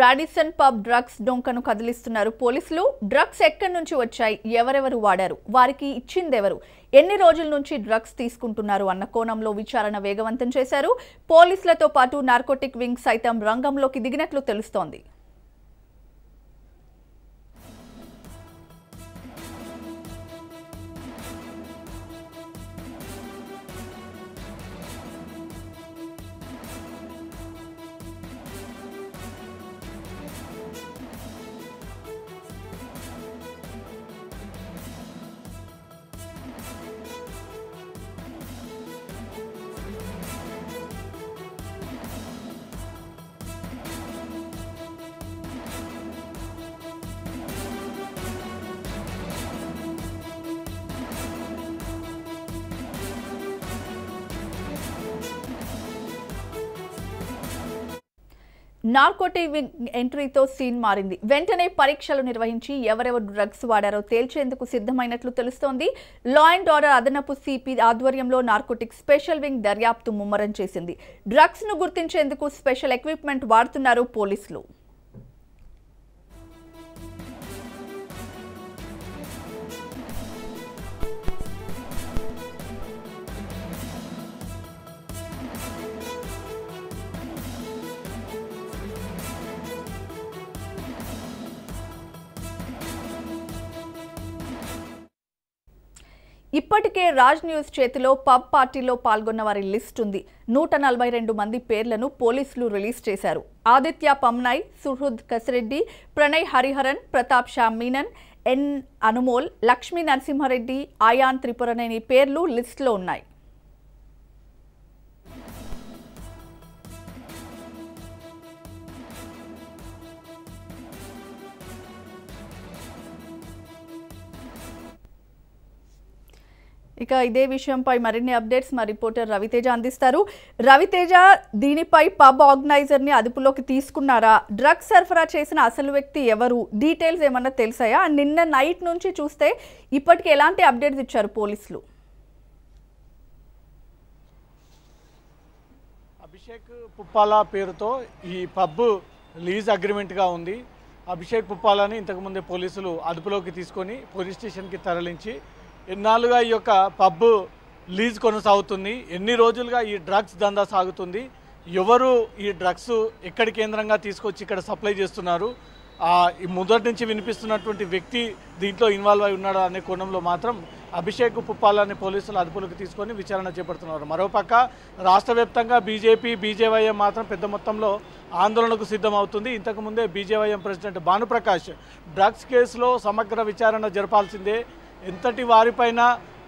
Radisson pub drugs డొంకను కదిలిస్తున్నారు పోలీసులు డ్రగ్స్ ఎక్కడి నుంచి వచ్చాయి ఎవరెవరు వాడారు వారికి ఇచ్చిందెవరు ఎన్ని రోజుల నుంచి డ్రగ్స్ తీసుకుంటున్నారు అన్న కోణంలో విచారణ వేగవంతం చేశారు పోలీసులతో పాటు నార్కోటిక్ వింగ్ సైతం రంగంలోకి దిగినట్లు తెలుస్తోంది నార్కోటి ఎంట్రీతో సీన్ మారింది వెంటనే పరీక్షలు నిర్వహించి ఎవరెవరు డ్రగ్స్ వాడారో తేల్చేందుకు సిద్ధమైనట్లు తెలుస్తోంది లా అండ్ ఆర్డర్ అదనపు సిపి ఆధ్వర్యంలో నార్కోటిక్ స్పెషల్ వింగ్ దర్యాప్తు ముమ్మరం చేసింది డ్రగ్స్ను గుర్తించేందుకు స్పెషల్ ఎక్విప్మెంట్ వాడుతున్నారు పోలీసులు ఇప్పటికే రాజ్ న్యూస్ చేతిలో పబ్ పార్టీలో పాల్గొన్న వారి లిస్ట్ ఉంది నూట నలభై రెండు మంది పేర్లను పోలీసులు రిలీజ్ చేశారు ఆదిత్య పమ్నాయ్ సుహృద్ కసిరెడ్డి ప్రణయ్ హరిహరన్ ప్రతాప్ షా మీనన్ ఎన్ అనుమోల్ లక్ష్మీ నరసింహారెడ్డి ఆయాన్ త్రిపురనేని పేర్లు లిస్టులో ఉన్నాయి ఇక ఇదే విషయంపై మరిన్ని అప్డేట్స్ మా రిపోర్టర్ రవితేజ అందిస్తారు రవితేజ దీనిపై పబ్ ఆర్గనైజర్ని అదుపులోకి తీసుకున్నారా డ్రగ్ సరఫరా చేసిన అసలు వ్యక్తి ఎవరు డీటెయిల్స్ ఏమన్నా తెలిసాయా నిన్న నైట్ నుంచి చూస్తే ఇప్పటికి ఎలాంటి అప్డేట్స్ ఇచ్చారు పోలీసులు అభిషేక్ పుప్పాల పేరుతో ఈ పబ్ లీజ్ అగ్రిమెంట్గా ఉంది అభిషేక్ పుప్పాలని ఇంతకుముందే పోలీసులు అదుపులోకి తీసుకొని పోలీస్ స్టేషన్కి తరలించి ఎన్నాళ్ళుగా ఈ యొక్క పబ్ లీజ్ కొనసాగుతుంది ఎన్ని రోజులుగా ఈ డ్రగ్స్ దందా సాగుతుంది ఎవరు ఈ డ్రగ్స్ ఎక్కడ కేంద్రంగా తీసుకొచ్చి ఇక్కడ సప్లై చేస్తున్నారు మొదటి నుంచి వినిపిస్తున్నటువంటి వ్యక్తి దీంట్లో ఇన్వాల్వ్ అయి ఉన్నాడు అనే కోణంలో మాత్రం అభిషేక్ పుప్పాలని పోలీసులు అదుపులోకి తీసుకొని విచారణ చేపడుతున్నారు మరోపక్క రాష్ట్ర వ్యాప్తంగా బీజేపీ బీజేవైఎం మాత్రం పెద్ద మొత్తంలో ఆందోళనకు సిద్ధమవుతుంది ఇంతకుముందే బీజేవైఎం ప్రెసిడెంట్ భానుప్రకాష్ డ్రగ్స్ కేసులో సమగ్ర విచారణ జరపాల్సిందే ఎంతటి వారిపైన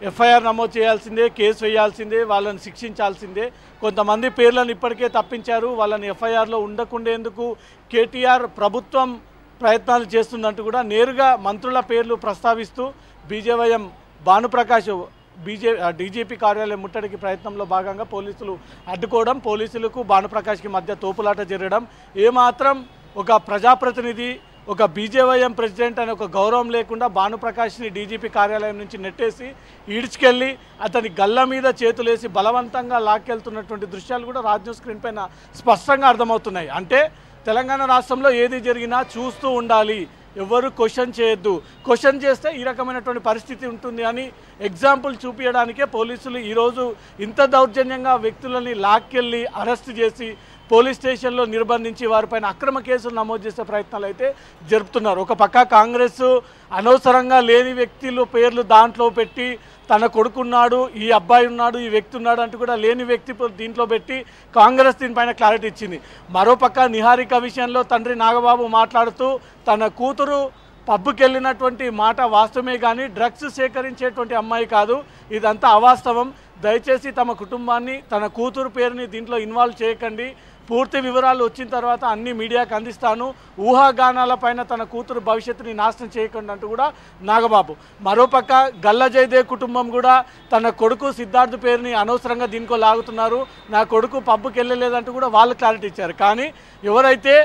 ఎఫ్ఐఆర్ నమోదు చేయాల్సిందే కేసు వేయాల్సిందే వాళ్ళని శిక్షించాల్సిందే కొంతమంది పేర్లను ఇప్పటికే తప్పించారు వాళ్ళని ఎఫ్ఐఆర్లో ఉండకుండేందుకు కేటీఆర్ ప్రభుత్వం ప్రయత్నాలు చేస్తుందంటూ కూడా నేరుగా మంత్రుల పేర్లు ప్రస్తావిస్తూ బీజేవైఎం భానుప్రకాష్ బీజే డీజీపీ కార్యాలయం ముట్టడికి ప్రయత్నంలో భాగంగా పోలీసులు అడ్డుకోవడం పోలీసులకు భానుప్రకాష్కి మధ్య తోపులాట జరగడం ఏమాత్రం ఒక ప్రజాప్రతినిధి ఒక బీజేవైఎం ప్రెసిడెంట్ అనే ఒక గౌరవం లేకుండా భానుప్రకాష్ని డీజీపీ కార్యాలయం నుంచి నెట్టేసి ఈడ్చుకెళ్ళి అతని గల్ల మీద చేతులేసి బలవంతంగా లాక్కెళ్తున్నటువంటి దృశ్యాలు కూడా రాజ్యం స్క్రీన్ పైన స్పష్టంగా అర్థమవుతున్నాయి అంటే తెలంగాణ రాష్ట్రంలో ఏది జరిగినా చూస్తూ ఉండాలి ఎవరు క్వశ్చన్ చేయొద్దు క్వశ్చన్ చేస్తే ఈ రకమైనటువంటి పరిస్థితి ఉంటుంది అని ఎగ్జాంపుల్ చూపించడానికే పోలీసులు ఈరోజు ఇంత దౌర్జన్యంగా వ్యక్తులని లాక్కెళ్ళి అరెస్ట్ చేసి పోలీస్ స్టేషన్లో నిర్బంధించి వారిపైన అక్రమ కేసులు నమోదు చేసే ప్రయత్నాలు అయితే జరుపుతున్నారు ఒక పక్క కాంగ్రెస్ అనవసరంగా లేని వ్యక్తులు పేర్లు దాంట్లో పెట్టి తన కొడుకున్నాడు ఈ అబ్బాయి ఉన్నాడు ఈ వ్యక్తి ఉన్నాడు అంటూ కూడా లేని వ్యక్తి దీంట్లో పెట్టి కాంగ్రెస్ దీనిపైన క్లారిటీ ఇచ్చింది మరోపక్క నిహారిక విషయంలో తండ్రి నాగబాబు మాట్లాడుతూ తన కూతురు పబ్కి వెళ్ళినటువంటి మాట వాస్తవమే కానీ డ్రగ్స్ సేకరించేటువంటి అమ్మాయి కాదు ఇదంతా అవాస్తవం దయచేసి తమ కుటుంబాన్ని తన కూతురు పేరుని దీంట్లో ఇన్వాల్వ్ చేయకండి పూర్తి వివరాలు వచ్చిన తర్వాత అన్ని మీడియాకు అందిస్తాను ఊహాగానాలపైన తన కూతురు భవిష్యత్తుని నాశనం చేయకుండా అంటూ కూడా నాగబాబు మరోపక్క గల్లజయదే కుటుంబం కూడా తన కొడుకు సిద్ధార్థ్ పేరుని అనవసరంగా దీనికో లాగుతున్నారు నా కొడుకు పబ్బుకి వెళ్ళలేదంటూ కూడా వాళ్ళు క్లారిటీ ఇచ్చారు కానీ ఎవరైతే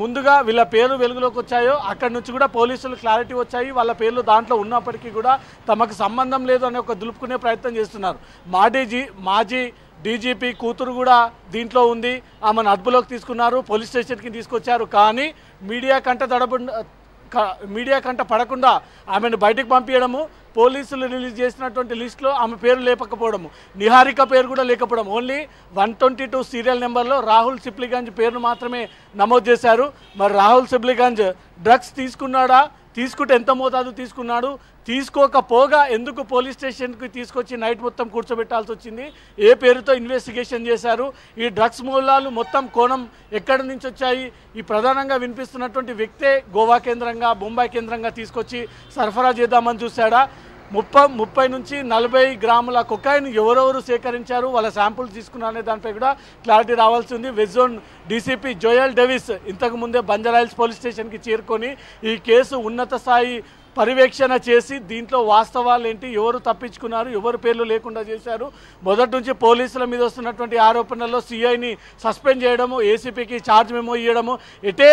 ముందుగా వీళ్ళ పేరు వెలుగులోకి వచ్చాయో అక్కడి నుంచి కూడా పోలీసులు క్లారిటీ వచ్చాయి వాళ్ళ పేర్లు దాంట్లో ఉన్నప్పటికీ కూడా తమకు సంబంధం లేదు అని ఒక దులుపుకునే ప్రయత్నం చేస్తున్నారు మాడీజీ మాజీ డీజీపీ కూతురు కూడా దీంట్లో ఉంది ఆమెను అదుపులోకి తీసుకున్నారు పోలీస్ స్టేషన్కి తీసుకొచ్చారు కానీ మీడియా కంట దడబు మీడియా కంట పడకుండా ఆమెను బయటకు పంపించడము పోలీసులు రిలీజ్ చేసినటువంటి లిస్టులో ఆమె పేరు లేపకపోవడము నిహారిక పేరు కూడా లేకపోవడం only one twenty two serial నెంబర్లో రాహుల్ సిప్లిగంజ్ పేరును మాత్రమే నమోదు చేశారు మరి రాహుల్ సిప్లిగంజ్ డ్రగ్స్ తీసుకున్నాడా తీసుకుంటే ఎంత మోతాదు తీసుకున్నాడు తీసుకోకపోగా ఎందుకు పోలీస్ స్టేషన్కి తీసుకొచ్చి నైట్ మొత్తం కూర్చోబెట్టాల్సి వచ్చింది ఏ పేరుతో ఇన్వెస్టిగేషన్ చేశారు ఈ డ్రగ్స్ మూలాలు మొత్తం కోణం ఎక్కడి నుంచి వచ్చాయి ఈ ప్రధానంగా వినిపిస్తున్నటువంటి వ్యక్తే గోవా కేంద్రంగా బొంబాయి కేంద్రంగా తీసుకొచ్చి సరఫరా చేద్దామని చూశాడా ముప్పై ముప్పై నుంచి నలభై గ్రాముల కొకాయిన్ ఎవరెవరు సేకరించారు వాళ్ళ శాంపుల్ తీసుకున్నారనే దానిపై కూడా క్లారిటీ రావాల్సి ఉంది వెజోన్ డీసీపీ జోయల్ డెవిస్ ఇంతకుముందే బంజారాయిల్స్ పోలీస్ స్టేషన్కి చేరుకొని ఈ కేసు ఉన్నత స్థాయి పర్యవేక్షణ చేసి దీంట్లో వాస్తవాలు ఏంటి ఎవరు తప్పించుకున్నారు ఎవరు పేర్లు లేకుండా చేశారు మొదటి నుంచి పోలీసుల మీద వస్తున్నటువంటి ఆరోపణల్లో సిఐని సస్పెండ్ చేయడము ఏసీపీకి ఛార్జ్ మేము ఇవ్వడము ఎటే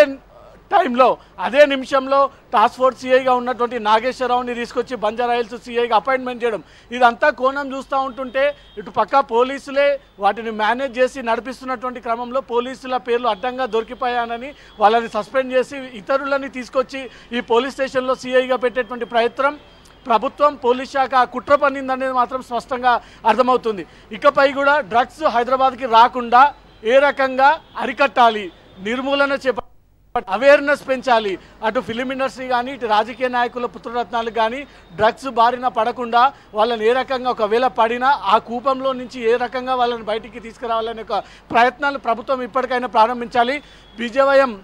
టైంలో అదే నిమిషంలో టాస్క్ ఫోర్స్ సీఐగా ఉన్నటువంటి నాగేశ్వరరావుని తీసుకొచ్చి బంజారాయల్స్ సీఐగా అపాయింట్మెంట్ చేయడం ఇదంతా కోణం చూస్తూ ఉంటుంటే ఇటు పక్క పోలీసులే వాటిని మేనేజ్ చేసి నడిపిస్తున్నటువంటి క్రమంలో పోలీసుల పేర్లు అడ్డంగా దొరికిపోయానని వాళ్ళని సస్పెండ్ చేసి ఇతరులని తీసుకొచ్చి ఈ పోలీస్ స్టేషన్లో సీఐగా పెట్టేటువంటి ప్రయత్నం ప్రభుత్వం పోలీస్ శాఖ కుట్ర పన్నిందనేది మాత్రం స్పష్టంగా అర్థమవుతుంది ఇకపై కూడా డ్రగ్స్ హైదరాబాద్కి రాకుండా ఏ రకంగా అరికట్టాలి నిర్మూలన చేపట్టి అవేర్నెస్ పెంచాలి అటు ఫిలిం ఇండస్ట్రీ కానీ ఇటు రాజకీయ నాయకుల పుత్రరత్నాలు కానీ డ్రగ్స్ బారిన పడకుండా వాళ్ళని ఏ రకంగా ఒకవేళ పడినా ఆ కూపంలో నుంచి ఏ రకంగా వాళ్ళని బయటికి తీసుకురావాలనే ఒక ప్రయత్నాలు ప్రభుత్వం ఇప్పటికైనా ప్రారంభించాలి బీజేవైఎం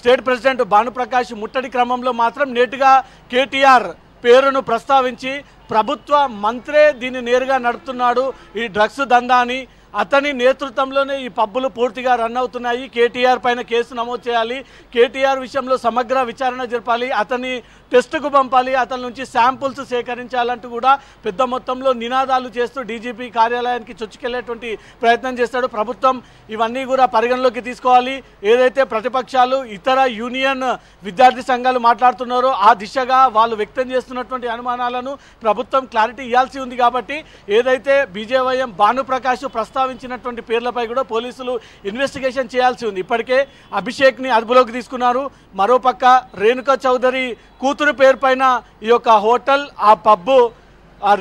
స్టేట్ ప్రెసిడెంట్ భానుప్రకాష్ ముట్టడి క్రమంలో మాత్రం నేటుగా కేటీఆర్ పేరును ప్రస్తావించి ప్రభుత్వ మంత్రే దీన్ని నేరుగా నడుపుతున్నాడు ఈ డ్రగ్స్ దందాని అతని నేతృత్వంలోనే ఈ పబ్బులు పూర్తిగా రన్ అవుతున్నాయి కేటీఆర్ పైన కేసు నమోదు చేయాలి కేటీఆర్ విషయంలో సమగ్ర విచారణ జరపాలి అతని టెస్టుకు పంపాలి అతని నుంచి శాంపుల్స్ సేకరించాలంటూ కూడా పెద్ద మొత్తంలో నినాదాలు చేస్తూ డీజీపీ కార్యాలయానికి చొచ్చుకెళ్లేటువంటి ప్రయత్నం చేస్తాడు ప్రభుత్వం ఇవన్నీ కూడా పరిగణలోకి తీసుకోవాలి ఏదైతే ప్రతిపక్షాలు ఇతర యూనియన్ విద్యార్థి సంఘాలు మాట్లాడుతున్నారో ఆ దిశగా వాళ్ళు వ్యక్తం చేస్తున్నటువంటి అనుమానాలను ప్రభుత్వం క్లారిటీ ఇవ్వాల్సి ఉంది కాబట్టి ఏదైతే బీజేవైఎం భానుప్రకాష్ ప్రస్తావించినటువంటి పేర్లపై కూడా పోలీసులు ఇన్వెస్టిగేషన్ చేయాల్సి ఉంది ఇప్పటికే అభిషేక్ని అదుపులోకి తీసుకున్నారు మరోపక్క రేణుకా చౌదరి కూతురు కూతురు పేరు పైన ఈ యొక్క హోటల్ ఆ పబ్బు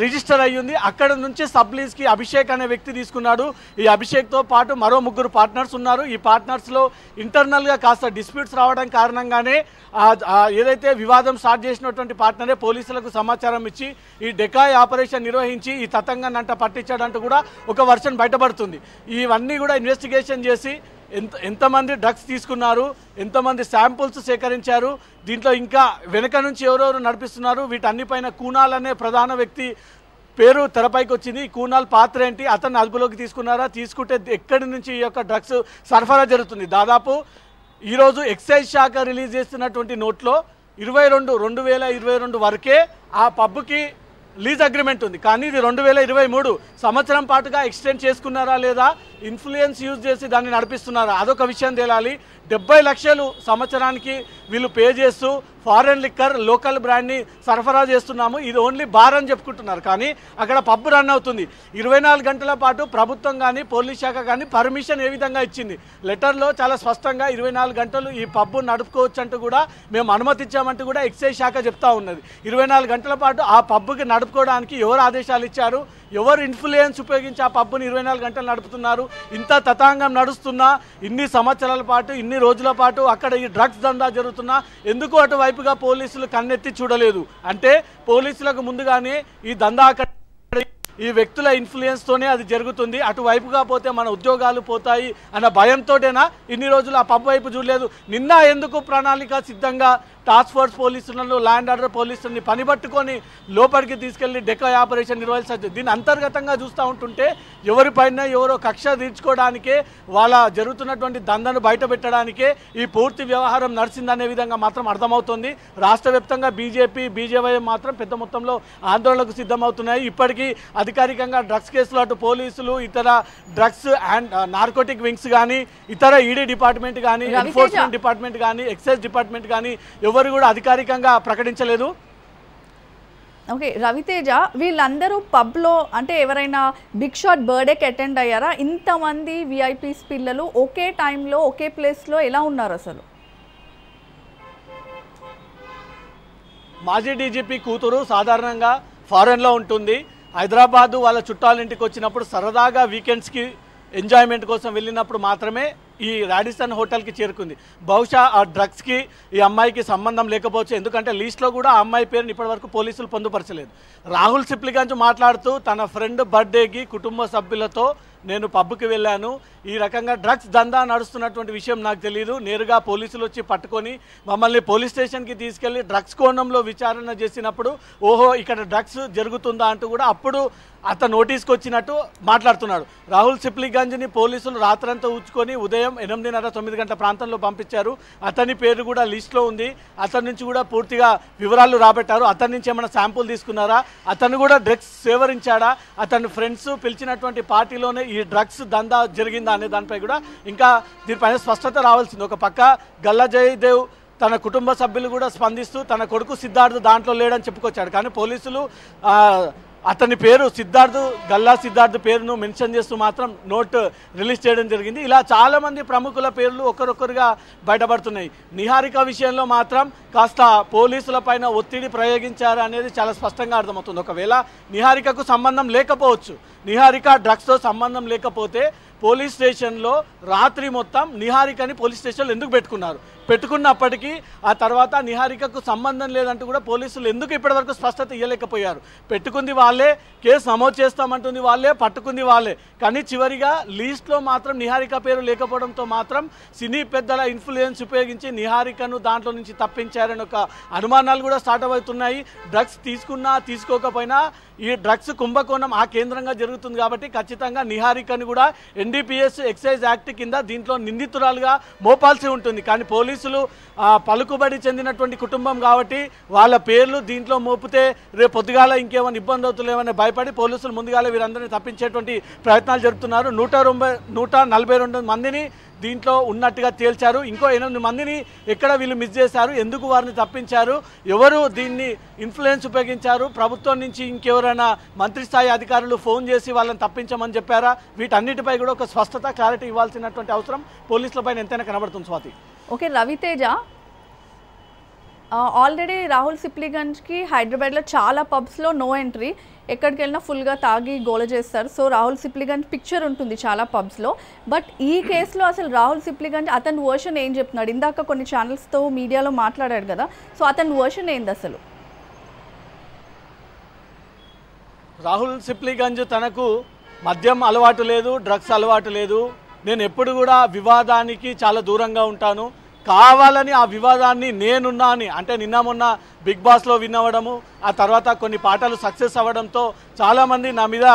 రిజిస్టర్ అయ్యింది అక్కడ నుంచి సబ్లీజ్కి అభిషేక్ అనే వ్యక్తి తీసుకున్నాడు ఈ అభిషేక్తో పాటు మరో ముగ్గురు పార్ట్నర్స్ ఉన్నారు ఈ పార్ట్నర్స్లో ఇంటర్నల్గా కాస్త డిస్ప్యూట్స్ రావడం కారణంగానే ఏదైతే వివాదం స్టార్ట్ చేసినటువంటి పార్ట్నరే పోలీసులకు సమాచారం ఇచ్చి ఈ డెకాయ్ ఆపరేషన్ నిర్వహించి ఈ తతంగాన్ని అంట పట్టించాడంటూ కూడా ఒక వర్షన్ బయటపడుతుంది ఇవన్నీ కూడా ఇన్వెస్టిగేషన్ చేసి ఎంత ఎంతమంది డ్రగ్స్ తీసుకున్నారు ఎంతమంది శాంపుల్స్ సేకరించారు దీంట్లో ఇంకా వెనక నుంచి ఎవరెవరు నడిపిస్తున్నారు వీటన్నిపైన కూనాల్ అనే ప్రధాన వ్యక్తి పేరు తెరపైకి వచ్చింది కూనాల్ పాత్ర ఏంటి అతన్ని అదుపులోకి తీసుకున్నారా తీసుకుంటే ఎక్కడి నుంచి ఈ యొక్క డ్రగ్స్ సరఫరా జరుగుతుంది దాదాపు ఈరోజు ఎక్సైజ్ శాఖ రిలీజ్ చేస్తున్నటువంటి నోట్లో ఇరవై రెండు రెండు వేల ఇరవై రెండు వరకే ఆ పబ్కి లీజ్ అగ్రిమెంట్ ఉంది కానీ ఇది రెండు వేల ఇరవై మూడు సంవత్సరం పాటుగా ఎక్స్టెండ్ చేసుకున్నారా లేదా ఇన్ఫ్లుయెన్స్ యూజ్ చేసి దాన్ని నడిపిస్తున్నారు అదొక విషయం తేలాలి డెబ్బై లక్షలు సంవత్సరానికి వీళ్ళు పే చేస్తూ ఫారెన్ లిక్కర్ లోకల్ బ్రాండ్ని సరఫరా చేస్తున్నాము ఇది ఓన్లీ బార్ అని చెప్పుకుంటున్నారు కానీ అక్కడ పబ్ రన్ అవుతుంది ఇరవై గంటల పాటు ప్రభుత్వం కానీ పోలీస్ శాఖ కానీ పర్మిషన్ ఏ విధంగా ఇచ్చింది లెటర్లో చాలా స్పష్టంగా ఇరవై గంటలు ఈ పబ్ నడుపుకోవచ్చు అంటూ కూడా మేము అనుమతించామంటూ కూడా ఎక్సైజ్ శాఖ చెప్తా ఉన్నది ఇరవై గంటల పాటు ఆ పబ్కి నడుపుకోవడానికి ఎవరు ఆదేశాలు ఇచ్చారు ఎవరు ఇన్ఫ్లుయెన్స్ ఉపయోగించి ఆ పబ్బుని ఇరవై నాలుగు గంటలు నడుపుతున్నారు ఇంత తతాంగం నడుస్తున్నా ఇన్ని సంవత్సరాల పాటు ఇన్ని రోజుల పాటు అక్కడ ఈ డ్రగ్స్ దందా జరుగుతున్నా ఎందుకు అటువైపుగా పోలీసులు కన్నెత్తి చూడలేదు అంటే పోలీసులకు ముందుగానే ఈ దందా అక్కడ ఈ వ్యక్తుల ఇన్ఫ్లుయెన్స్తోనే అది జరుగుతుంది అటువైపుగా పోతే మన ఉద్యోగాలు పోతాయి అన్న భయంతోటేనా ఇన్ని రోజులు ఆ పబ్బు వైపు చూడలేదు నిన్న ఎందుకు ప్రణాళిక సిద్ధంగా టాస్క్ ఫోర్స్ పోలీసులను ల్యాండ్ ఆర్డర్ పని పనిబట్టుకొని లోపలికి తీసుకెళ్లి డెకా ఆపరేషన్ నిర్వహించవచ్చు దీన్ని అంతర్గతంగా చూస్తూ ఉంటుంటే ఎవరిపైన ఎవరో కక్ష తీర్చుకోవడానికే వాళ్ళ జరుగుతున్నటువంటి దందను బయట ఈ పూర్తి వ్యవహారం నడిచిందనే విధంగా మాత్రం అర్థమవుతుంది రాష్ట్ర వ్యాప్తంగా బీజేపీ బీజేవై మాత్రం పెద్ద మొత్తంలో ఆందోళనకు సిద్ధమవుతున్నాయి ఇప్పటికీ అధికారికంగా డ్రగ్స్ కేసులు అటు పోలీసులు ఇతర డ్రగ్స్ అండ్ నార్కోటిక్ వింగ్స్ కానీ ఇతర ఈడీ డిపార్ట్మెంట్ కానీ ఎన్ఫోర్స్మెంట్ డిపార్ట్మెంట్ కానీ ఎక్సైజ్ డిపార్ట్మెంట్ కానీ ఎవరు కూడా అధికారికంగా ప్రకటించలేదు ఓకే రవితేజ వీళ్ళందరూ పబ్లో అంటే ఎవరైనా బిగ్ షాట్ బర్త్డేకి అటెండ్ అయ్యారా ఇంతమంది విఐపీస్ పిల్లలు ఒకే టైంలో ఒకే ప్లేస్లో ఎలా ఉన్నారు అసలు మాజీ డీజీపీ కూతురు సాధారణంగా ఫారెన్లో ఉంటుంది హైదరాబాదు వాళ్ళ చుట్టాలింటికి వచ్చినప్పుడు సరదాగా వీకెండ్స్కి ఎంజాయ్మెంట్ కోసం వెళ్ళినప్పుడు మాత్రమే ఈ రాడిసన్ హోటల్కి చేరుకుంది బహుశా ఆ డ్రగ్స్కి ఈ అమ్మాయికి సంబంధం లేకపోవచ్చు ఎందుకంటే లీస్ట్లో కూడా ఆ అమ్మాయి పేరుని ఇప్పటివరకు పోలీసులు పొందుపరచలేదు రాహుల్ సిప్లిగంజ్ మాట్లాడుతూ తన ఫ్రెండ్ బర్త్డేకి కుటుంబ సభ్యులతో నేను పబ్కి వెళ్ళాను ఈ రకంగా డ్రగ్స్ దందా నడుస్తున్నటువంటి విషయం నాకు తెలియదు నేరుగా పోలీసులు వచ్చి పట్టుకొని మమ్మల్ని పోలీస్ స్టేషన్కి తీసుకెళ్లి డ్రగ్స్ కోణంలో విచారణ చేసినప్పుడు ఓహో ఇక్కడ డ్రగ్స్ జరుగుతుందా అంటూ కూడా అప్పుడు అతను నోటీస్కి వచ్చినట్టు మాట్లాడుతున్నాడు రాహుల్ సిప్లిగంజ్ని పోలీసులు రాత్రంతా ఉంచుకొని ఉదయం ఎనిమిదిన్నర తొమ్మిది గంటల ప్రాంతంలో పంపించారు అతని పేరు కూడా లిస్ట్లో ఉంది అతని నుంచి కూడా పూర్తిగా వివరాలు రాబట్టారు అతని నుంచి ఏమైనా శాంపుల్ తీసుకున్నారా అతను కూడా డ్రగ్స్ సేవరించాడా అతని ఫ్రెండ్స్ పిలిచినటువంటి పార్టీలోనే ఈ డ్రగ్స్ దందా జరిగిందా అనే దానిపై కూడా ఇంకా దీనిపైన స్పష్టత రావాల్సింది ఒక పక్క గల్లా జయదేవ్ తన కుటుంబ సభ్యులు కూడా స్పందిస్తూ తన కొడుకు సిద్ధార్థ దాంట్లో లేడని చెప్పుకొచ్చాడు కానీ పోలీసులు అతని పేరు సిద్ధార్థ్ గల్లా సిద్ధార్థ్ పేరును మెన్షన్ చేస్తూ మాత్రం నోట్ రిలీజ్ చేయడం జరిగింది ఇలా చాలామంది ప్రముఖుల పేర్లు ఒకరొకరుగా బయటపడుతున్నాయి నిహారిక విషయంలో మాత్రం కాస్త పోలీసుల పైన ఒత్తిడి ప్రయోగించారు అనేది చాలా స్పష్టంగా అర్థమవుతుంది ఒకవేళ నిహారికకు సంబంధం లేకపోవచ్చు నిహారిక డ్రగ్స్తో సంబంధం లేకపోతే పోలీస్ స్టేషన్లో రాత్రి మొత్తం నిహారికని పోలీస్ స్టేషన్లో ఎందుకు పెట్టుకున్నారు పెట్టుకున్నప్పటికీ ఆ తర్వాత నిహారికకు సంబంధం లేదంటూ కూడా పోలీసులు ఎందుకు ఇప్పటివరకు స్పష్టత ఇవ్వలేకపోయారు పెట్టుకుంది వాళ్ళే కేసు నమోదు చేస్తామంటుంది వాళ్ళే పట్టుకుంది వాళ్ళే కానీ చివరిగా లీస్ట్లో మాత్రం నిహారిక పేరు లేకపోవడంతో మాత్రం సినీ పెద్దల ఇన్ఫ్లుయెన్స్ ఉపయోగించి నిహారికను దాంట్లో నుంచి తప్పించారని ఒక అనుమానాలు కూడా స్టార్ట్ అవుతున్నాయి డ్రగ్స్ తీసుకున్నా తీసుకోకపోయినా ఈ డ్రగ్స్ కుంభకోణం ఆ కేంద్రంగా జరుగుతుంది కాబట్టి ఖచ్చితంగా నిహారికను కూడా ఎన్డీపీఎస్ ఎక్సైజ్ యాక్ట్ కింద దీంట్లో నిందితురాలుగా మోపాల్సి ఉంటుంది కానీ పోలీసులు పలుకుబడి చెందినటువంటి కుటుంబం కాబట్టి వాళ్ళ పేర్లు దీంట్లో మోపితే రేపు పొద్దుగాల ఇంకేమైనా ఇబ్బంది అవుతులేమని భయపడి పోలీసులు ముందుగాల వీరందరినీ తప్పించేటువంటి ప్రయత్నాలు జరుపుతున్నారు నూట మందిని దీంట్లో ఉన్నట్టుగా తేల్చారు ఇంకో ఎనిమిది మందిని ఎక్కడ వీళ్ళు మిస్ చేశారు ఎందుకు వారిని తప్పించారు ఎవరు దీన్ని ఇన్ఫ్లుయెన్స్ ఉపయోగించారు ప్రభుత్వం నుంచి ఇంకెవరైనా మంత్రి స్థాయి అధికారులు ఫోన్ చేసి వాళ్ళని తప్పించమని చెప్పారా వీటన్నిటిపై కూడా ఒక స్వస్థత క్లారిటీ ఇవ్వాల్సినటువంటి అవసరం పోలీసులపైన ఎంతైనా కనబడుతుంది స్వాతి ఓకే రవితేజ ఆల్రెడీ రాహుల్ సిప్లిగంజ్కి హైదరాబాద్లో చాలా పబ్స్లో నో ఎంట్రీ ఎక్కడికి వెళ్ళినా ఫుల్గా తాగి గోల చేస్తారు సో రాహుల్ సిప్లిగంజ్ పిక్చర్ ఉంటుంది చాలా పబ్స్లో బట్ ఈ కేసులో అసలు రాహుల్ సిప్లిగంజ్ అతని వర్షన్ ఏం చెప్తున్నాడు ఇందాక కొన్ని ఛానల్స్తో మీడియాలో మాట్లాడాడు కదా సో అతని వర్షన్ ఏంది అసలు రాహుల్ సిప్లిగంజ్ తనకు మద్యం అలవాటు లేదు డ్రగ్స్ అలవాటు లేదు నేను ఎప్పుడు కూడా వివాదానికి చాలా దూరంగా ఉంటాను కావాలని ఆ వివాదాన్ని నేనున్నా అని అంటే నిన్న మొన్న బిగ్ బాస్లో వినవడము ఆ తర్వాత కొన్ని పాటలు సక్సెస్ అవ్వడంతో చాలామంది నా మీద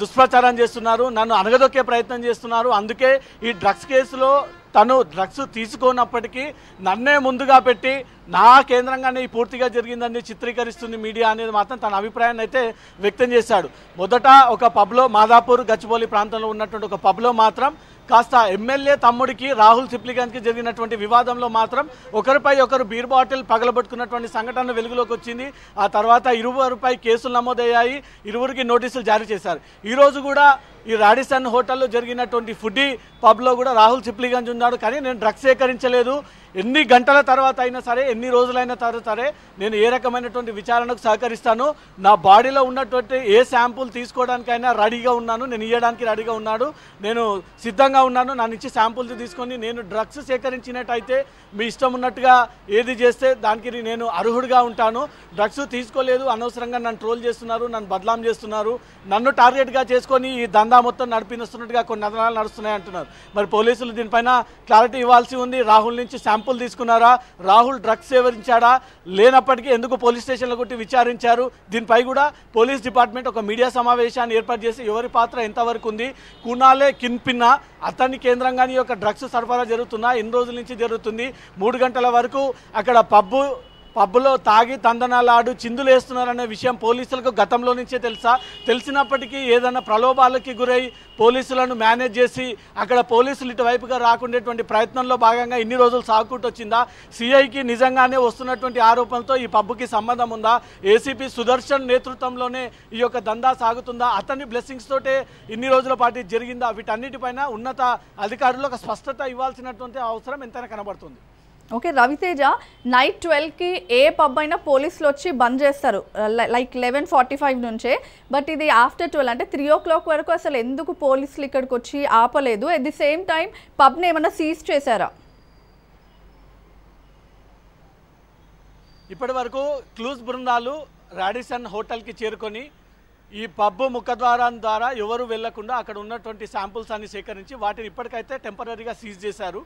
దుష్ప్రచారం చేస్తున్నారు నన్ను అనగదొక్కే ప్రయత్నం చేస్తున్నారు అందుకే ఈ డ్రగ్స్ కేసులో తను డ్రగ్స్ తీసుకున్నప్పటికీ నన్నే ముందుగా పెట్టి నా కేంద్రంగానే పూర్తిగా జరిగిందని చిత్రీకరిస్తుంది మీడియా అనేది మాత్రం తన అభిప్రాయాన్ని అయితే వ్యక్తం చేశాడు మొదట ఒక పబ్లో మాదాపూర్ గచ్చిబౌలి ప్రాంతంలో ఉన్నటువంటి ఒక పబ్లో మాత్రం కాస్త ఎమ్మెల్యే తమ్ముడికి రాహుల్ సిప్లిగన్కి జరిగినటువంటి వివాదంలో మాత్రం ఒకరిపై ఒకరు బీర్ బాటిల్ పగలబెట్టుకున్నటువంటి సంఘటన వెలుగులోకి వచ్చింది ఆ తర్వాత ఇరువురిపై కేసులు నమోదయ్యాయి ఇరువురికి నోటీసులు జారీ చేశారు ఈరోజు కూడా ఈ రాడిసన్ హోటల్లో జరిగినటువంటి ఫుడీ పబ్లో కూడా రాహుల్ సిప్లిగంజ్ ఉన్నాడు కానీ నేను డ్రగ్స్ సేకరించలేదు ఎన్ని గంటల తర్వాత అయినా సరే ఎన్ని రోజులైన తర్వాత సరే నేను ఏ రకమైనటువంటి విచారణకు సహకరిస్తాను నా బాడీలో ఉన్నటువంటి ఏ శాంపుల్ తీసుకోవడానికైనా రెడీగా ఉన్నాను నేను ఇవ్వడానికి రెడీగా ఉన్నాడు నేను సిద్ధంగా ఉన్నాను నా నుంచి శాంపుల్ తీసుకొని నేను డ్రగ్స్ సేకరించినట్టయితే మీ ఇష్టం ఉన్నట్టుగా ఏది చేస్తే దానికి నేను అర్హుడిగా ఉంటాను డ్రగ్స్ తీసుకోలేదు అనవసరంగా నన్ను ట్రోల్ చేస్తున్నారు నన్ను బదలాం చేస్తున్నారు నన్ను టార్గెట్గా చేసుకొని ఈ దందా మొత్తం నడిపిస్తున్నట్టుగా కొన్ని నదనాలు నడుస్తున్నాయి అంటున్నారు మరి పోలీసులు దీనిపైన క్లారిటీ ఇవ్వాల్సి ఉంది రాహుల్ నుంచి శాంపుల్ ర్యాంపులు తీసుకున్నారా రాహుల్ డ్రగ్స్ సేవరించాడా లేనప్పటికీ ఎందుకు పోలీస్ స్టేషన్లో కొట్టి విచారించారు దీనిపై కూడా పోలీస్ డిపార్ట్మెంట్ ఒక మీడియా సమావేశాన్ని ఏర్పాటు చేసి ఎవరి పాత్ర ఎంతవరకు ఉంది కుణాలే కిన్పిన్న అతని కేంద్రంగానే ఒక డ్రగ్స్ సరఫరా జరుగుతున్నా ఎన్ని రోజుల నుంచి జరుగుతుంది మూడు గంటల వరకు అక్కడ పబ్బు పబ్బులో తాగి తందనాలాడు చిందులు వేస్తున్నారనే విషయం పోలీసులకు గతంలో నుంచే తెలుసా తెలిసినప్పటికీ ఏదైనా ప్రలోభాలకి గురై పోలీసులను మేనేజ్ చేసి అక్కడ పోలీసులు ఇటువైపుగా రాకుండేటువంటి ప్రయత్నంలో భాగంగా ఇన్ని రోజులు సాగుకుంటూ వచ్చిందా సిఐకి నిజంగానే వస్తున్నటువంటి ఆరోపణలతో ఈ పబ్బుకి సంబంధం ఉందా ఏసీపీ సుదర్శన్ నేతృత్వంలోనే ఈ యొక్క దందా సాగుతుందా అతని బ్లెస్సింగ్స్ తోటే ఇన్ని రోజుల పాటు జరిగిందా వీటన్నిటిపైన ఉన్నత అధికారులు ఒక స్పష్టత ఇవ్వాల్సినటువంటి అవసరం ఎంతైనా కనబడుతుంది ఓకే రవితేజ నైట్ ట్వెల్వ్కి ఏ పబ్ అయినా పోలీసులు వచ్చి బంద్ చేస్తారు like uh, eleven forty five నుంచే బట్ ఇది ఆఫ్టర్ ట్వెల్వ్ అంటే త్రీ ఓ క్లాక్ వరకు అసలు ఎందుకు పోలీసులు ఇక్కడికి వచ్చి ఆపలేదు అట్ ది సేమ్ టైం పబ్ని ఏమైనా సీజ్ చేశారా ఇప్పటి వరకు క్లూజ్ బృందాలు రాడిసన్ హోటల్కి చేరుకొని ఈ పబ్బు ముఖద్వారం ద్వారా ఎవరు వెళ్లకుండా అక్కడ ఉన్నటువంటి శాంపుల్స్ అన్ని సేకరించి వాటిని ఇప్పటికైతే టెంపరీగా సీజ్ చేశారు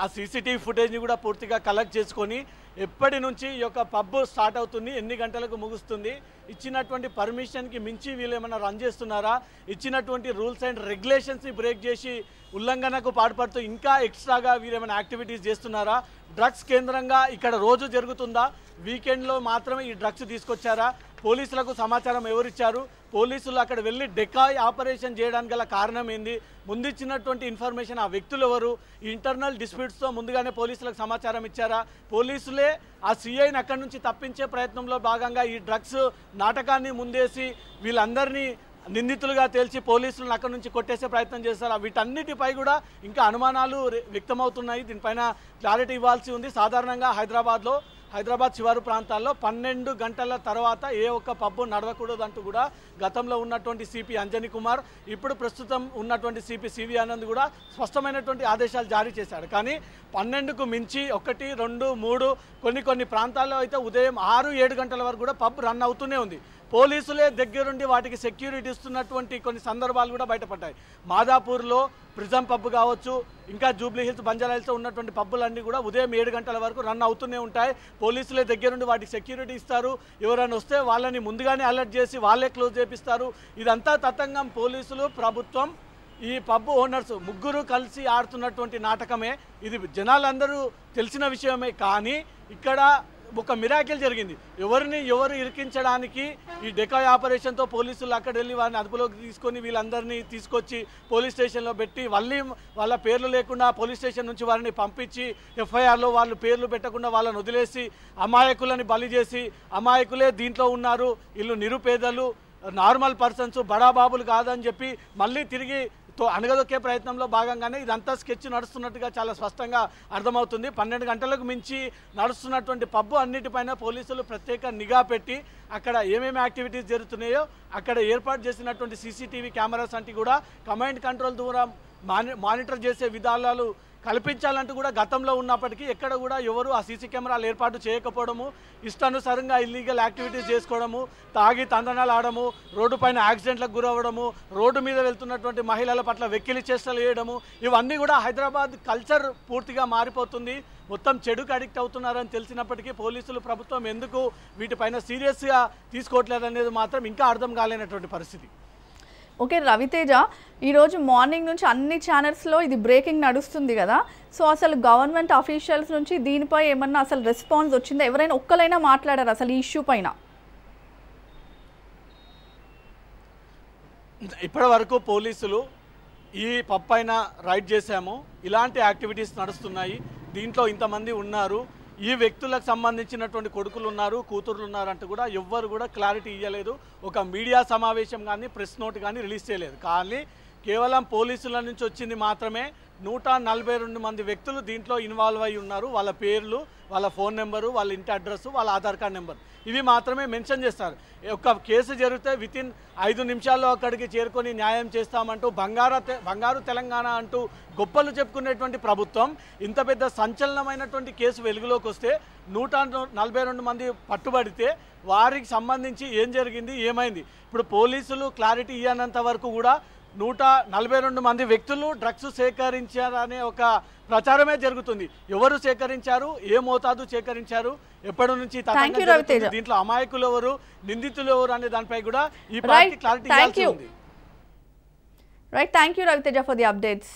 ఆ సీసీటీవీ ఫుటేజ్ని కూడా పూర్తిగా కలెక్ట్ చేసుకొని ఎప్పటి నుంచి ఈ యొక్క పబ్ స్టార్ట్ అవుతుంది ఎన్ని గంటలకు ముగుస్తుంది ఇచ్చినటువంటి పర్మిషన్కి మించి వీళ్ళు ఏమైనా రన్ చేస్తున్నారా ఇచ్చినటువంటి రూల్స్ అండ్ రెగ్యులేషన్స్ని బ్రేక్ చేసి ఉల్లంఘనకు పాటుపడుతూ ఇంకా ఎక్స్ట్రాగా వీరు ఏమైనా యాక్టివిటీస్ చేస్తున్నారా డ్రగ్స్ కేంద్రంగా ఇక్కడ రోజు జరుగుతుందా వీకెండ్లో మాత్రమే ఈ డ్రగ్స్ తీసుకొచ్చారా పోలీసులకు సమాచారం ఎవరిచ్చారు పోలీసులు అక్కడ వెళ్ళి డెకాయ్ ఆపరేషన్ చేయడానికి గల కారణం ఏంది ముందిచ్చినటువంటి ఇన్ఫర్మేషన్ ఆ వ్యక్తులు ఎవరు ఇంటర్నల్ డిస్ప్యూట్స్తో ముందుగానే పోలీసులకు సమాచారం ఇచ్చారా పోలీసులే ఆ సిఐని అక్కడి నుంచి తప్పించే ప్రయత్నంలో భాగంగా ఈ డ్రగ్స్ నాటకాన్ని ముందేసి వీళ్ళందరినీ నిందితులుగా తేల్చి పోలీసులను అక్కడి నుంచి కొట్టేసే ప్రయత్నం చేస్తారు వీటన్నిటిపై కూడా ఇంకా అనుమానాలు వ్యక్తమవుతున్నాయి దీనిపైన క్లారిటీ ఇవ్వాల్సి ఉంది సాధారణంగా హైదరాబాద్లో హైదరాబాద్ శివారు ప్రాంతాల్లో పన్నెండు గంటల తర్వాత ఏ ఒక్క పబ్బు నడవకూడదంటూ కూడా గతంలో ఉన్నటువంటి సిపి అంజని కుమార్ ఇప్పుడు ప్రస్తుతం ఉన్నటువంటి సిపి సివి ఆనంద్ కూడా స్పష్టమైనటువంటి ఆదేశాలు జారీ చేశాడు కానీ పన్నెండుకు మించి ఒకటి రెండు మూడు కొన్ని కొన్ని ప్రాంతాల్లో అయితే ఉదయం ఆరు ఏడు గంటల వరకు కూడా పబ్ రన్ అవుతూనే ఉంది పోలీసులే దగ్గరుండి వాటికి సెక్యూరిటీ ఇస్తున్నటువంటి కొన్ని సందర్భాలు కూడా బయటపడ్డాయి మాదాపూర్లో ప్రిజం పబ్ కావచ్చు ఇంకా జూబ్లీ హిల్స్ బంజారా ఉన్నటువంటి పబ్బులన్నీ కూడా ఉదయం ఏడు గంటల వరకు రన్ అవుతూనే ఉంటాయి పోలీసులే దగ్గరుండి వాటికి సెక్యూరిటీ ఇస్తారు ఎవరైనా వస్తే వాళ్ళని ముందుగానే అలర్ట్ చేసి వాళ్ళే క్లోజ్ చేపిస్తారు ఇదంతా తతంగం పోలీసులు ప్రభుత్వం ఈ పబ్ ఓనర్స్ ముగ్గురు కలిసి ఆడుతున్నటువంటి నాటకమే ఇది జనాలందరూ తెలిసిన విషయమే కానీ ఇక్కడ ఒక మిరాకిల్ జరిగింది ఎవరిని ఎవరు ఇరికించడానికి ఈ డెకాయ్ ఆపరేషన్తో పోలీసులు అక్కడ వెళ్ళి వారిని అదుపులోకి తీసుకొని వీళ్ళందరినీ తీసుకొచ్చి పోలీస్ స్టేషన్లో పెట్టి మళ్ళీ వాళ్ళ పేర్లు లేకుండా పోలీస్ స్టేషన్ నుంచి వారిని పంపించి ఎఫ్ఐఆర్లో వాళ్ళు పేర్లు పెట్టకుండా వాళ్ళని వదిలేసి అమాయకులని బలి చేసి అమాయకులే దీంట్లో ఉన్నారు వీళ్ళు నిరుపేదలు నార్మల్ పర్సన్స్ బడాబాబులు కాదని చెప్పి మళ్ళీ తిరిగి అనగదొక్కే ప్రయత్నంలో భాగంగానే ఇదంతా స్కెచ్ నడుస్తున్నట్టుగా చాలా స్పష్టంగా అర్థమవుతుంది పన్నెండు గంటలకు మించి నడుస్తున్నటువంటి పబ్బు అన్నిటిపైన పోలీసులు ప్రత్యేక నిఘా పెట్టి అక్కడ ఏమేమి యాక్టివిటీస్ జరుగుతున్నాయో అక్కడ ఏర్పాటు చేసినటువంటి సీసీటీవీ కెమెరాస్ అంటే కూడా కమాండ్ కంట్రోల్ ద్వారా మానిటర్ చేసే విధానాలు కల్పించాలంటూ కూడా గతంలో ఉన్నప్పటికీ ఎక్కడ కూడా ఎవరు ఆ సీసీ కెమెరాలు ఏర్పాటు చేయకపోవడము ఇష్టానుసారంగా ఇల్లీగల్ యాక్టివిటీస్ చేసుకోవడము తాగి తందనాలు ఆడము రోడ్డు పైన యాక్సిడెంట్లకు గురవ్వడము రోడ్డు మీద వెళ్తున్నటువంటి మహిళల పట్ల వెక్కిలి చేష్టలు వేయడము ఇవన్నీ కూడా హైదరాబాద్ కల్చర్ పూర్తిగా మారిపోతుంది మొత్తం చెడుకు అడిక్ట్ అవుతున్నారని తెలిసినప్పటికీ పోలీసులు ప్రభుత్వం ఎందుకు వీటిపైన సీరియస్గా తీసుకోవట్లేదు అనేది మాత్రం ఇంకా అర్థం కాలేనటువంటి పరిస్థితి ఓకే రవితేజ ఈరోజు మార్నింగ్ నుంచి అన్ని ఛానల్స్లో ఇది బ్రేకింగ్ నడుస్తుంది కదా సో అసలు గవర్నమెంట్ అఫీషియల్స్ నుంచి దీనిపై ఏమన్నా అసలు రెస్పాన్స్ వచ్చిందా ఎవరైనా ఒక్కలైనా మాట్లాడారు అసలు ఈ ఇష్యూ పైన ఇప్పటి వరకు పోలీసులు ఈ పప్పైన రైడ్ చేశాము ఇలాంటి యాక్టివిటీస్ నడుస్తున్నాయి దీంట్లో ఇంతమంది ఉన్నారు ఈ వ్యక్తులకు సంబంధించినటువంటి కొడుకులు ఉన్నారు కూతురులు ఉన్నారంటూ కూడా ఎవ్వరు కూడా క్లారిటీ ఇవ్వలేదు ఒక మీడియా సమావేశం కానీ ప్రెస్ నోట్ కానీ రిలీజ్ చేయలేదు కానీ కేవలం పోలీసుల నుంచి వచ్చింది మాత్రమే నూట నలభై రెండు మంది వ్యక్తులు దీంట్లో ఇన్వాల్వ్ అయి ఉన్నారు వాళ్ళ పేర్లు వాళ్ళ ఫోన్ నెంబరు వాళ్ళ ఇంటి అడ్రస్ వాళ్ళ ఆధార్ కార్డ్ నెంబర్ ఇవి మాత్రమే మెన్షన్ చేస్తారు ఒక కేసు జరిగితే వితిన్ ఐదు నిమిషాల్లో అక్కడికి చేరుకొని న్యాయం చేస్తామంటూ బంగారు బంగారు తెలంగాణ అంటూ గొప్పలు చెప్పుకునేటువంటి ప్రభుత్వం ఇంత పెద్ద సంచలనమైనటువంటి కేసు వెలుగులోకి వస్తే నూట నలభై రెండు మంది పట్టుబడితే వారికి సంబంధించి ఏం జరిగింది ఏమైంది ఇప్పుడు పోలీసులు క్లారిటీ ఇవ్వనంత వరకు కూడా నూట నలభై రెండు మంది వ్యక్తులు డ్రగ్స్ సేకరించారనే ఒక ప్రచారమే జరుగుతుంది ఎవరు సేకరించారు ఏ మోతాదు సేకరించారు ఎప్పటి నుంచి దీంట్లో అమాయకులు ఎవరు నిందితులు ఎవరు అనే దానిపై కూడా ఈ clarity right thank you Raviteja for the updates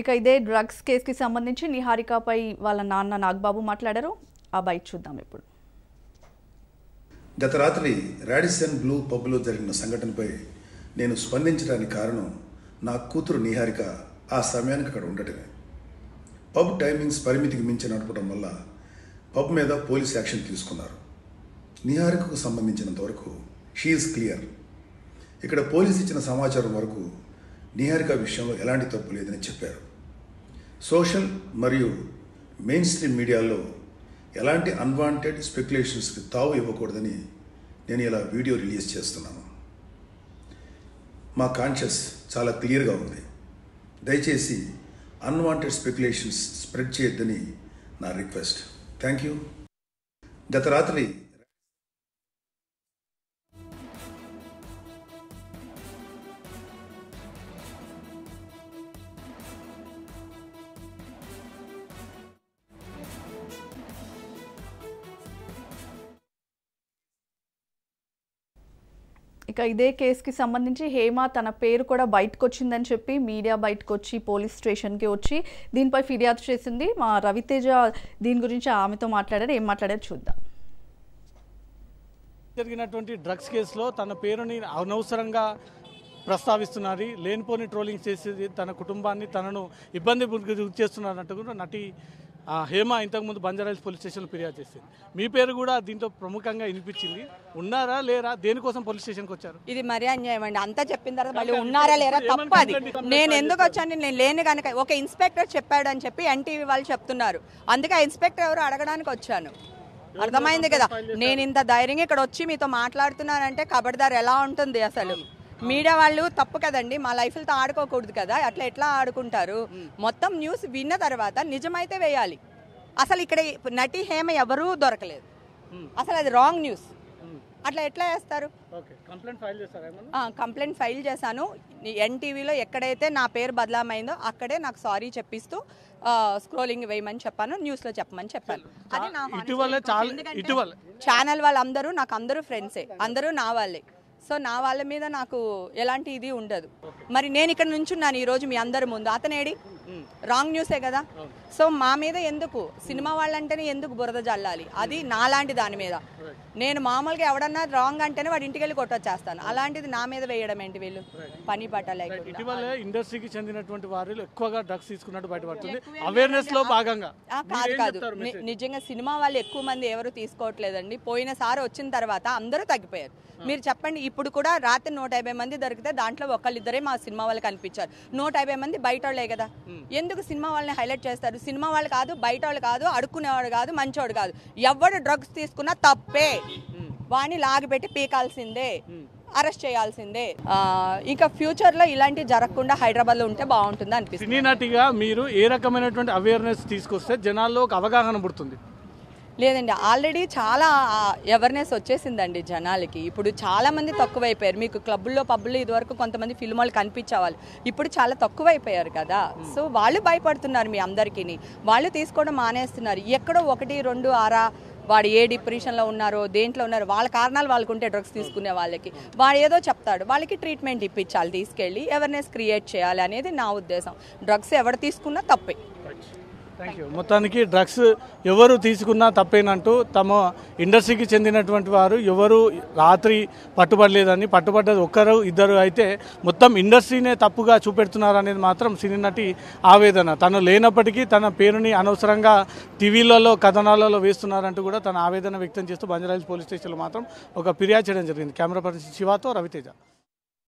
ఇక ఇదే డ్రగ్స్ కేసుకి సంబంధించి నిహారికపై వాళ్ళ నాన్న నాగబాబు మాట్లాడారు ఆ బైక్ చూద్దాం ఇప్పుడు గత రాత్రి రాడిసన్ బ్లూ పబ్లో జరిగిన సంఘటనపై నేను స్పందించడానికి కారణం నా కూతురు నిహారిక ఆ సమయానికి అక్కడ ఉండటమే పబ్ టైమింగ్స్ పరిమితికి మించి నడపడం వల్ల పబ్ మీద పోలీస్ యాక్షన్ తీసుకున్నారు నిహారికకు సంబంధించినంత వరకు షీఈస్ క్లియర్ ఇక్కడ పోలీస్ ఇచ్చిన సమాచారం వరకు నిహారిక విషయంలో ఎలాంటి తప్పు లేదని చెప్పారు సోషల్ మరియు మెయిన్ స్ట్రీమ్ మీడియాలో ఎలాంటి అన్వాంటెడ్ స్పెక్యులేషన్స్కి తావు ఇవ్వకూడదని నేను ఇలా వీడియో రిలీజ్ చేస్తున్నాను మా కాన్షియస్ చాలా క్లియర్గా ఉంది దయచేసి అన్వాంటెడ్ స్పెక్యులేషన్స్ స్ప్రెడ్ చేయొద్దని నా రిక్వెస్ట్ థ్యాంక్ యూ గత రాత్రి ఇక ఇదే కేసుకి సంబంధించి హేమ తన పేరు కూడా బయటకు వచ్చిందని చెప్పి మీడియా బయటకు వచ్చి పోలీస్ స్టేషన్కి వచ్చి దీనిపై ఫిర్యాదు చేసింది మా రవితేజ దీని గురించి ఆమెతో మాట్లాడారు ఏం మాట్లాడారు చూద్దాం జరిగినటువంటి డ్రగ్స్ కేసులో తన పేరుని అనవసరంగా ప్రస్తావిస్తున్నారు లేనిపోని ట్రోలింగ్ చేసేది తన కుటుంబాన్ని తనను ఇబ్బంది గురి చేస్తున్నారంటూ కూడా నటి హేమ ఇంతకుముందు బంజారాహిల్స్ పోలీస్ స్టేషన్లో ఫిర్యాదు చేసింది మీ పేరు కూడా దీంతో ప్రముఖంగా వినిపించింది ఉన్నారా లేరా దేనికోసం పోలీస్ స్టేషన్కి వచ్చారు ఇది మరీ అన్యాయం అండి అంతా చెప్పిన తర్వాత మళ్ళీ ఉన్నారా లేరా తప్పది నేను ఎందుకు వచ్చాను నేను లేని కనుక ఒక ఇన్స్పెక్టర్ చెప్పాడు అని చెప్పి ఎన్టీవీ వాళ్ళు చెప్తున్నారు అందుకే ఆ ఇన్స్పెక్టర్ ఎవరు అడగడానికి వచ్చాను అర్థమైంది కదా నేను ఇంత ధైర్యంగా ఇక్కడ వచ్చి మీతో మాట్లాడుతున్నానంటే కబడ్దారు ఎలా ఉంటుంది అసలు మీడియా వాళ్ళు తప్పు కదండి మా లైఫ్లతో ఆడుకోకూడదు కదా అట్లా ఎట్లా ఆడుకుంటారు మొత్తం న్యూస్ విన్న తర్వాత నిజమైతే వేయాలి అసలు ఇక్కడ నటి హేమ ఎవరూ దొరకలేదు అసలు అది రాంగ్ న్యూస్ అట్లా ఎట్లా చేస్తారు కంప్లైంట్ ఫైల్ చేశాను ఎన్టీవీలో ఎక్కడైతే నా పేరు బదలామైందో అక్కడే నాకు సారీ చెప్పిస్తూ స్క్రోలింగ్ వేయమని చెప్పాను న్యూస్లో చెప్పమని చెప్పాను అది నా ఛానల్ వాళ్ళందరూ నాకు అందరూ ఫ్రెండ్సే అందరూ నా వాళ్ళే సో నా వాళ్ళ మీద నాకు ఎలాంటి ఇది ఉండదు మరి నేను ఇక్కడ నుంచున్నాను ఈరోజు మీ అందరి ముందు అతనేడి రాంగ్ న్యూసే కదా సో మా మీద ఎందుకు సినిమా వాళ్ళంటేనే ఎందుకు బురద జల్లాలి అది నాలాంటి దాని మీద నేను మామూలుగా ఎవడన్నా రాంగ్ అంటేనే వాడి ఇంటికి వెళ్ళి కొట్టొచ్చేస్తాను అలాంటిది నా మీద వేయడం ఏంటి వీళ్ళు పని పట్ట ఇండస్ట్రీకి చెందినటువంటి వారు ఎక్కువగా డ్రగ్స్ తీసుకున్నట్టు బయటపడుతుంది అవేర్నెస్ లో భాగంగా కాదు కాదు నిజంగా సినిమా వాళ్ళు ఎక్కువ మంది ఎవరు తీసుకోవట్లేదండి పోయినసారి వచ్చిన తర్వాత అందరూ తగ్గిపోయారు మీరు చెప్పండి ఇప్పుడు కూడా రాత్రి నూట మంది దొరికితే దాంట్లో ఒకళ్ళిద్దరే మా సినిమా వాళ్ళకి కనిపించారు నూట మంది బయట కదా ఎందుకు సినిమా వాళ్ళని హైలైట్ చేస్తారు సినిమా వాళ్ళు కాదు బయట వాళ్ళు కాదు అడుక్కునేవాడు కాదు మంచివాడు కాదు ఎవడు డ్రగ్స్ తీసుకున్నా తప్పే వాడిని లాగిపెట్టి పీకాల్సిందే అరెస్ట్ చేయాల్సిందే ఇంకా ఫ్యూచర్ లో ఇలాంటి జరగకుండా హైదరాబాద్ లో ఉంటే బాగుంటుంది అనిపిస్తుంది సినీ నటిగా మీరు ఏ రకమైనటువంటి అవేర్నెస్ తీసుకొస్తే జనాల్లో ఒక అవగాహన పుడుతుంది లేదండి ఆల్రెడీ చాలా అవేర్నెస్ వచ్చేసిందండి జనాలకి ఇప్పుడు చాలామంది తక్కువైపోయారు మీకు క్లబ్బుల్లో పబ్బుల్లో ఇదివరకు కొంతమంది ఫిల్మాలు వాళ్ళు కనిపించేవాళ్ళు ఇప్పుడు చాలా తక్కువైపోయారు కదా hmm. సో వాళ్ళు భయపడుతున్నారు మీ అందరికీ వాళ్ళు తీసుకోవడం మానేస్తున్నారు ఎక్కడో ఒకటి రెండు ఆరా వాడు ఏ డిప్రెషన్లో ఉన్నారో దేంట్లో ఉన్నారో వాళ్ళ కారణాలు వాళ్ళకు ఉంటే డ్రగ్స్ తీసుకునే వాళ్ళకి వాడు ఏదో చెప్తాడు వాళ్ళకి ట్రీట్మెంట్ ఇప్పించాలి తీసుకెళ్ళి అవేర్నెస్ క్రియేట్ చేయాలి అనేది నా ఉద్దేశం డ్రగ్స్ ఎవరు తీసుకున్నా తప్పే థ్యాంక్ యూ మొత్తానికి డ్రగ్స్ ఎవరు తీసుకున్నా తప్పేనంటూ తమ ఇండస్ట్రీకి చెందినటువంటి వారు ఎవరు రాత్రి పట్టుబడలేదని పట్టుబడ్డది ఒక్కరు ఇద్దరు అయితే మొత్తం ఇండస్ట్రీనే తప్పుగా చూపెడుతున్నారు అనేది మాత్రం సినీ నటి ఆవేదన తను లేనప్పటికీ తన పేరుని అనవసరంగా టీవీలలో కథనాలలో వేస్తున్నారంటూ కూడా తన ఆవేదన వ్యక్తం చేస్తూ బంజరాయిల్స్ పోలీస్ స్టేషన్లో మాత్రం ఒక ఫిర్యాదు చేయడం జరిగింది కెమెరా పర్సన్ శివాతో రవితేజ